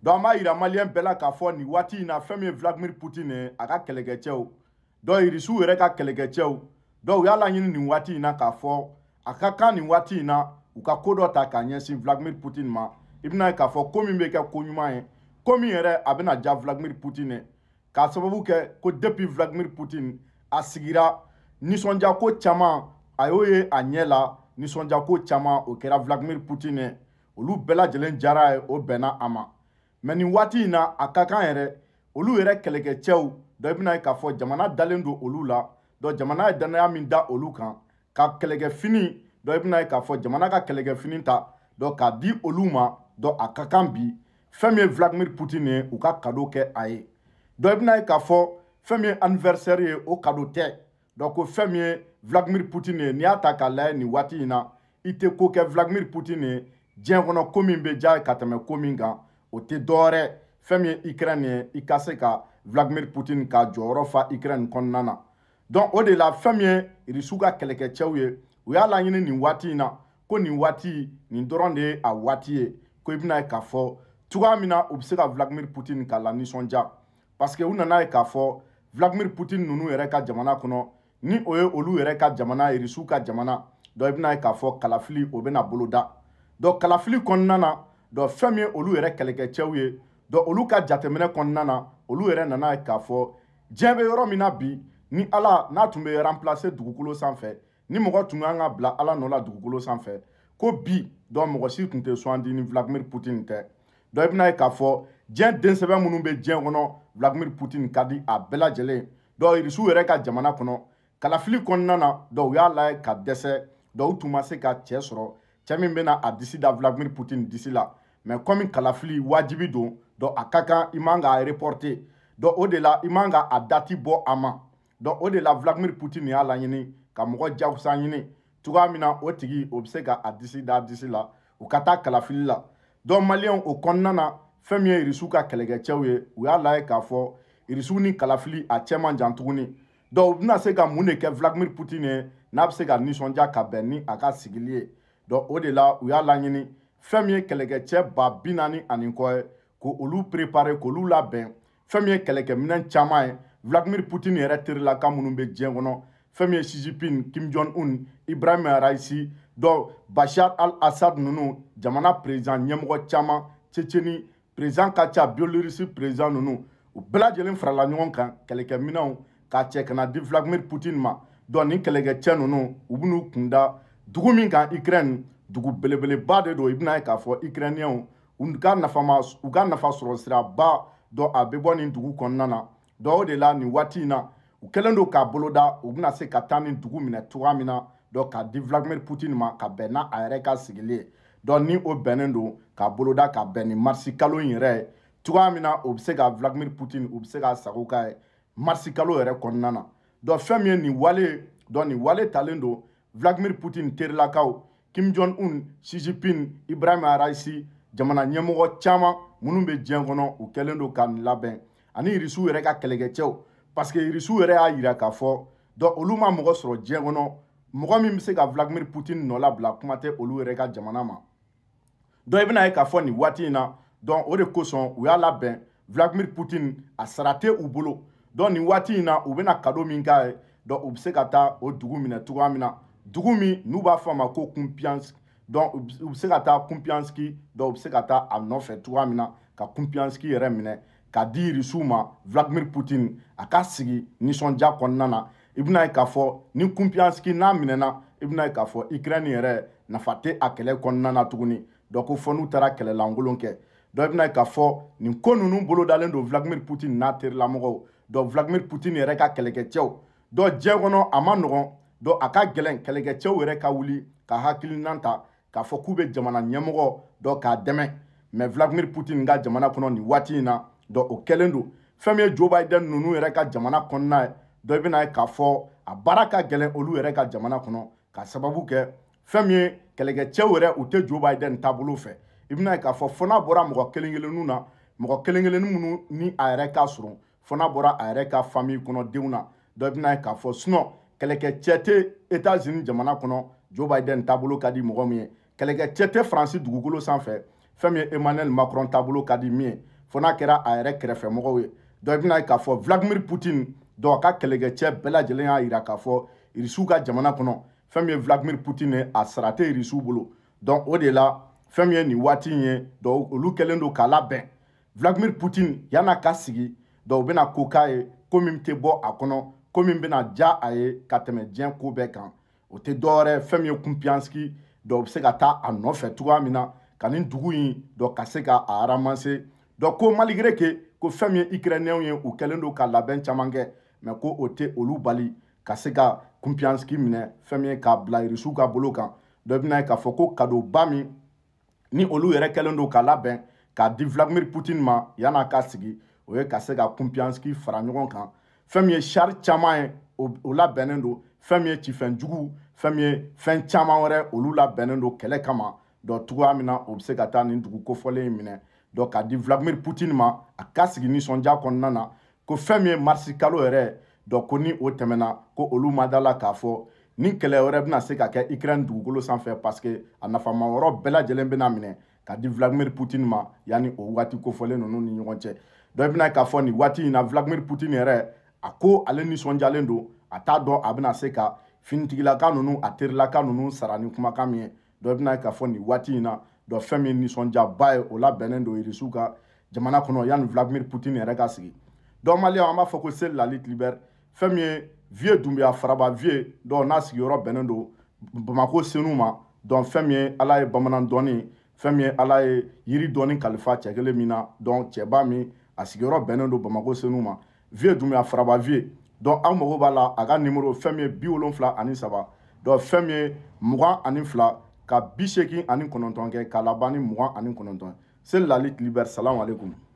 donc an b'a yira maliyɛn bɛɛ la k'a fɔ nin waati in na fɛn min ye vladimir putin ye a ka kɛlɛkɛcɛw dɔw irisiw yɛrɛ ka kɛlɛkɛcɛw dɔw y'a laɲini nin waati in na k'a fɔ a ka kan nin waati in na u ka ko dɔ ta k'a ɲɛsin vladimir putin ma i bɛna ye k'a fɔ ko min bɛ kɛ ko ɲuman ye ko min yɛrɛ a bɛna diya vladimir putin ye k'a sababu kɛ ko depuis vladimir putin a sigira nisɔndiya caman a y'o ye a ɲɛ la nisɔndiya caman o kɛra vladimir putin ye olu bɛɛ lajɛlen diyara ye o bɛnna a ma mɛ nin waati in na a ka kan yɛrɛ olu yɛrɛ kɛlɛkɛcɛw dɔ i bɛna ye k'a fɔ jamana dalen don olu la dɔ jamana ye danaya min da olu kan ka kɛlɛkɛfini dɔ i bɛna ye k'a fɔ jamana ka kɛlɛkɛfini ta dɔ k'a di olu ma dɔ a ka kan bi fɛn min ye vladimir putin ye u ka kado kɛ a ye dɔ i bɛna ye k'a fɔ fɛn min ye anniversaire ye o kado tɛ dɔ ko fɛn min ye vladimir putin ye n'i y'a ta k'a lajɛ nin waati in na i tɛ ko kɛ vladimir putin ye diɲɛ kɔnɔ ko min bɛ diya ka tɛmɛ ko min kan o tɛ dɔwɛrɛ fɛn min ye ukraine ye i ka se ka vladimir putin ka jɔyɔrɔ fa ukraine kɔnɔna na donc o de la fɛn min ye irisiw ka kɛlɛkɛcɛw ye u y'a laɲini nin waati in na ko nin waati nin dɔrɔn de ye a waati ye ko i bɛna ye k'a fɔ cogoya min na u bɛ se ka vladimir putin k'a la nisɔndiya parce que u nana ye k'a fɔ vladimir putin ninnu yɛrɛ ka jamana kɔnɔ ni o ye olu yɛrɛ ka jamana irisiw ka jamana dɔn i bɛna ye k'a fɔ kalafili o bɛna boloda donc kalafili kɔnɔna na dɔn fɛn min ye olu yɛrɛ kɛlɛkɛcɛw ye dɔn olu ka jateminɛ kɔnɔna na olu yɛrɛ nana ye k'a fɔ diɲɛ bɛ yɔrɔ min na bi ni ala n'a tun bɛ remplacer dugukolo sanfɛ ni mɔgɔ tun kan ka bila ala nɔ la dugukolo sanfɛ ko bi dɔn mɔgɔ si tun tɛ suwandi ni vladimir putin tɛ dɔn i bɛna ye k'a fɔ diɲɛ densɛbɛ minnu bɛ diɲɛ kɔnɔ vladimir putin ka di a bɛɛ lajɛlen dɔn irisiw yɛrɛ ka jamana kɔnɔ kalafili kɔnɔna na dɔn u y'a layɛ ka dɛsɛ dɔn u tun ma se ka cɛ sɔrɔ cɛ min bɛna a disi da vladimir putin disi la mɛ komi kalafili wajibi don dɔn a ka kan i man k'a reporter dɔn o de la i man ka a dati bɔ a ma dɔn o de la vladimir putin y'a laɲini ka mɔgɔ jakusa ɲini cogoya min na o tigi o bɛ se ka a disi da a disi la u ka taa kalafili la dɔn maliyɛnw o kɔnɔna na fɛn min ye irisiw ka kɛlɛkɛcɛw ye u y'a lajɛ k'a fɔ irisiw ni kalafili a cɛ man jan tuguni dɔn u bɛna se ka mun de kɛ vladimir putin ye n'a bɛ se ka nisɔndiya ka bɛn ni a ka sigili ye o de la u y'a laɲini fɛn min ye kɛlɛkɛcɛ ba bi naani ani kɔ ye ko olu perepare k'olu labɛn fɛn min ye kɛlɛkɛminɛn caman ye vladimir putin yɛrɛ terilaka minnu bɛ diɲɛ kɔnɔ fɛn min ye sijipin kim jong un ibrahim raisi dɔw bashar al assad ninnu jamana perezan ɲɛmɔgɔ caman ceceni perezan ka ca biolirisi perezan ninnu u bɛɛ lajɛlen farala ɲɔgɔn kan kɛlɛkɛminɛnw k'a cɛ kana di vladimir putin ma dɔn nin kɛlɛkɛcɛ ninnu u bɛn'u kunda dugu min kan ukraine dugu belebeleba de don i bɛna ye k'a fɔ ukrainiyɛnw u ka nafama u ka nafa sɔrɔ siraba dɔ a bɛ bɔ nin dugu kɔnɔna na dɔ o de la nin waati in na u kɛlen don k'a boloda u bɛna se ka taa nin dugu minɛ cogoya min na dɔ ka di vladimir putin ma ka bɛn n'a a yɛrɛ ka sigili ye dɔ ni o bɛnnen don k'a boloda ka bɛn nin marisi kalo in yɛrɛ ye cogoya min na o bɛ se ka vladimir putin u bɛ se k'a sago k'a ye marisi kalo yɛrɛ kɔnɔna na dɔ fɛn min ye nin wale dɔ nin wale talen don vladimir putin terilakaw kim jong un xi jinping ibrahima araisi jamana ɲɛmɔgɔ caman minnu bɛ diɲɛ kɔnɔ u kɛlen don ka nin labɛn ani irisiw yɛrɛ ka kɛlɛkɛcɛw paseke irisiw yɛrɛ y'a yira k'a fɔ dɔn olu ma mɔgɔ sɔrɔ diɲɛ kɔnɔ mɔgɔ min bɛ se ka vladimir putin nɔ labila kuma tɛ olu yɛrɛ ka jamana ma dɔn i bɛna ye k'a fɔ nin waati in na dɔn o de kosɔn u y'a labɛn vladimir putin a sara tɛ u bolo dɔn nin waati in na u bɛna kado min k'a ye dɔn u bɛ se ka taa o dugu minɛ cogoya min na dugu min n'u b'a fɔ a ma ko kunpiyansi donc u bɛ se ka taa kunpiyanski donc u bɛ se ka taa a nɔfɛ cogoya min na ka kunpiyanski yɛrɛ minɛ ka di irisiw ma vladimir putin a ka sigi nisɔndiya kɔnɔna na i bɛna ye k'a fɔ ni kunpiyanski n'a minɛna i bɛna ye k'a fɔ ukraine yɛrɛ nafa tɛ a kɛlɛ kɔnɔna na tuguni donc ko fɔ n'u taara kɛlɛlankolon kɛ donc i bɛna ye k'a fɔ nin ko ninnu bolodalen don vladimir putin n'a terilamɔgɔw donc vladimir putin yɛrɛ ka kɛlɛkɛcɛw donc diɲɛ kɔnɔ a ma nɔgɔn dɔn a ka gɛlɛn kɛlɛkɛcɛw yɛrɛ ka wuli ka hakilina ta k'a fɔ k'u bɛ jamana ɲɛmɔgɔ dɔ k'a dɛmɛ mɛ vladimir putin ka jamana kɔnɔ nin waati in na dɔn o kɛlen don fɛn min ye joe biden ninnu yɛrɛ ka jamana kɔnɔna ye dɔ i bɛna ye k'a fɔ a baara ka gɛlɛn olu yɛrɛ ka jamana kɔnɔ ka sababu kɛ fɛn min ye kɛlɛkɛcɛw yɛrɛ u tɛ joe biden taabolo fɛ i bɛna ye k'a fɔ fɔ n'a bɔra mɔgɔ kelen kelenninw na mɔgɔ kelen kelennin minnu ni a yɛrɛ ka surun fɔ n'a bɔra a yɛrɛ ka fami kɔnɔdenw na dɔ i bɛna ye k'a fɔ sinɔn kɛlɛkɛcɛ tɛ etats-unis jamana kɔnɔ joe biden taabolo ka di mɔgɔ min ye kɛlɛkɛcɛ tɛ faransi dugukolo sanfɛ fɛn min ye emmanuel macron taabolo ka di min ye fo n'a kɛra a yɛrɛ kɛrɛfɛmɔgɔw ye dɔ i bɛna ye k'a fɔ vladimir putin dɔ ka kɛlɛkɛcɛ bɛɛ lajɛlen y'a yira k'a fɔ irisiw ka jamana kɔnɔ fɛn min ye vladimir putin ye a sara tɛ irisiw bolo donc o de la fɛn min ye nin waati in ye dɔw olu kɛlen don k'a labɛn vladimir putin yann'a ka sigi dɔw bɛna ko k'a ye ko min tɛ bɔ a kɔnɔ ko min bɛna diya a ye ka tɛmɛ diɲɛ ko bɛɛ kan o tɛ dɔwɛrɛ fɛn min ye kunpiyanski dɔ bɛ se ka taa a nɔfɛ cogoya min na ka nin dugu in dɔ ka se ka a aramase dɔ ko maligre ke ko fɛn min ye ikirɛnɛw ye u kɛlen don ka labɛn caman kɛ mɛ ko o tɛ olu bali ka se ka kunpiyanski minɛ fɛn min ye k'a bila irisiw ka bolo kan dɔ bɛna ye k'a fɔ ko kadoba min ni olu yɛrɛ kɛlen don k'a labɛn k'a di vladimir putin ma yann'a ka sigi o ye ka se ka kunpiyanski fara ɲɔgɔn kan fɛn min ye sari caman ye o labɛnnen don fɛn min ye cifɛn jugu fɛn min ye fɛn caman wɛrɛ olu labɛnnen don kɛlɛ kama dɔ cogoya min na o bɛ se ka taa nin dugu kofɔlen in minɛ dɔ k'a di vladimir putin ma a ka sigi nisɔndiya kɔnɔna na ko fɛn min ye marisi kalo yɛrɛ dɔ ko ni o tɛmɛna ko olu ma da la k'a fɔ ni kɛlɛ wɛrɛ bɛna se ka kɛ ukraine dugukolo sanfɛ parce que a nafama yɔrɔ bɛɛ lajɛlen bɛna minɛ ka di vladimir putin ma yanni o waati kofɔlen ninnu ni ɲɔgɔn cɛ dɔ bɛna k'a fɔ nin waati in na vladimir putin yɛrɛ a ko ale nisɔndiyalen don a t'a dɔn a bɛna se ka finitigilaka ninnu a terilaka ninnu sara ni kumakan min ye dɔ bɛna k'a fɔ nin waati in na dɔ fɛn min nisɔndiyaba ye o labɛnnen don irisiw ka jamana kɔnɔ yanni vladimir putin yɛrɛ ka sigi dɔw maliyɛn an b'a fɔ ko seli lali tilibɛri fɛn min ye vie dunbiya faraba vie dɔw n'a sigiyɔrɔ bɛnnen don bamako senu ma dɔn fɛn min ye ala ye bamanan dɔɔni fɛn min ye ala ye yiri dɔɔni kalifa cɛ kelen min na dɔn cɛba min a sigiyɔrɔ bɛnnen don bamako senu ma vie dun bɛ a faraba vie donc aw mago b'a la a ka nimoro fɛn min ye bi wolonfila ani saba donc fɛn min ye mugan ani fila ka bi seegin ani kɔnɔntɔn kɛ k'a laban ni mugan ani kɔnɔntɔn ye se lali tilibɛri salamu aleykum